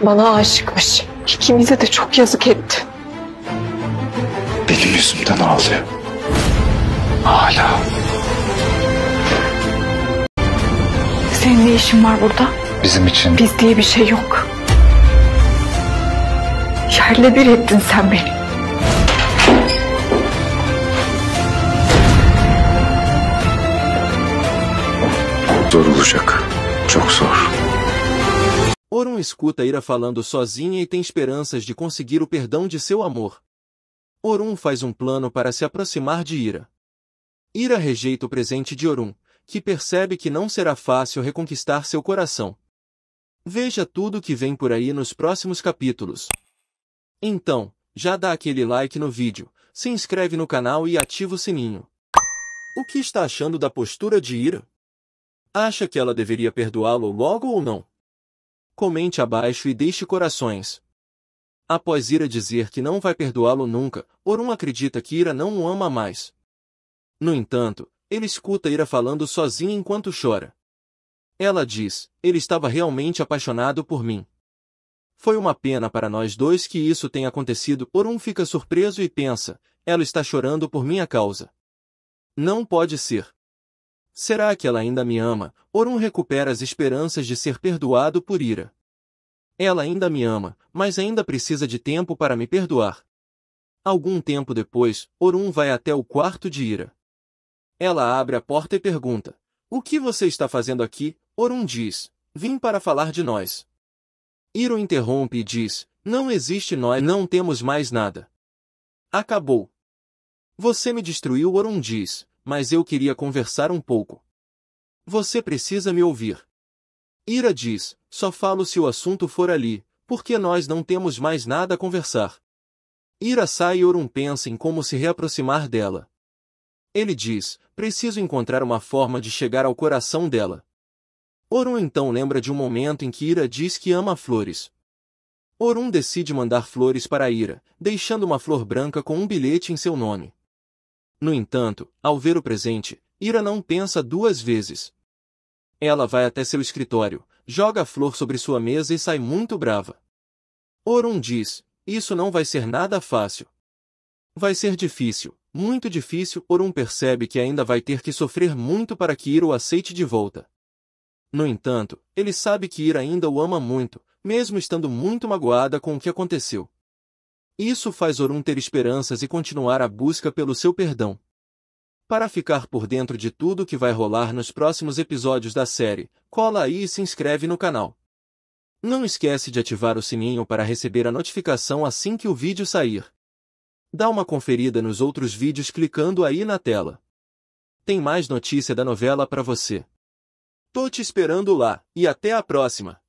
Bana aşıkmış. İkimize de çok yazık etti. Benim yüzümden ağlıyor. Hala. Senin ne işin var burada? Bizim için. Biz diye bir şey yok. Yerle bir ettin sen beni. Zor olacak. Çok zor. Orun escuta Ira falando sozinha e tem esperanças de conseguir o perdão de seu amor. Orun faz um plano para se aproximar de Ira. Ira rejeita o presente de Orun, que percebe que não será fácil reconquistar seu coração. Veja tudo o que vem por aí nos próximos capítulos. Então, já dá aquele like no vídeo, se inscreve no canal e ativa o sininho. O que está achando da postura de Ira? Acha que ela deveria perdoá-lo logo ou não? comente abaixo e deixe corações. Após Ira dizer que não vai perdoá-lo nunca, Orun acredita que Ira não o ama mais. No entanto, ele escuta Ira falando sozinha enquanto chora. Ela diz, ele estava realmente apaixonado por mim. Foi uma pena para nós dois que isso tenha acontecido. Orun fica surpreso e pensa, ela está chorando por minha causa. Não pode ser. Será que ela ainda me ama? Orun recupera as esperanças de ser perdoado por ira. Ela ainda me ama, mas ainda precisa de tempo para me perdoar. Algum tempo depois, Orun vai até o quarto de Ira. Ela abre a porta e pergunta: O que você está fazendo aqui? Orun diz: Vim para falar de nós. Ira interrompe e diz: Não existe nós, não temos mais nada. Acabou. Você me destruiu, Orun diz mas eu queria conversar um pouco. Você precisa me ouvir. Ira diz, só falo se o assunto for ali, porque nós não temos mais nada a conversar. Ira sai e Orun pensa em como se reaproximar dela. Ele diz, preciso encontrar uma forma de chegar ao coração dela. Orun então lembra de um momento em que Ira diz que ama flores. Orun decide mandar flores para Ira, deixando uma flor branca com um bilhete em seu nome. No entanto, ao ver o presente, Ira não pensa duas vezes. Ela vai até seu escritório, joga a flor sobre sua mesa e sai muito brava. Orun diz, isso não vai ser nada fácil. Vai ser difícil, muito difícil, Orun percebe que ainda vai ter que sofrer muito para que Ira o aceite de volta. No entanto, ele sabe que Ira ainda o ama muito, mesmo estando muito magoada com o que aconteceu. Isso faz Orun ter esperanças e continuar a busca pelo seu perdão. Para ficar por dentro de tudo que vai rolar nos próximos episódios da série, cola aí e se inscreve no canal. Não esquece de ativar o sininho para receber a notificação assim que o vídeo sair. Dá uma conferida nos outros vídeos clicando aí na tela. Tem mais notícia da novela para você. Tô te esperando lá, e até a próxima!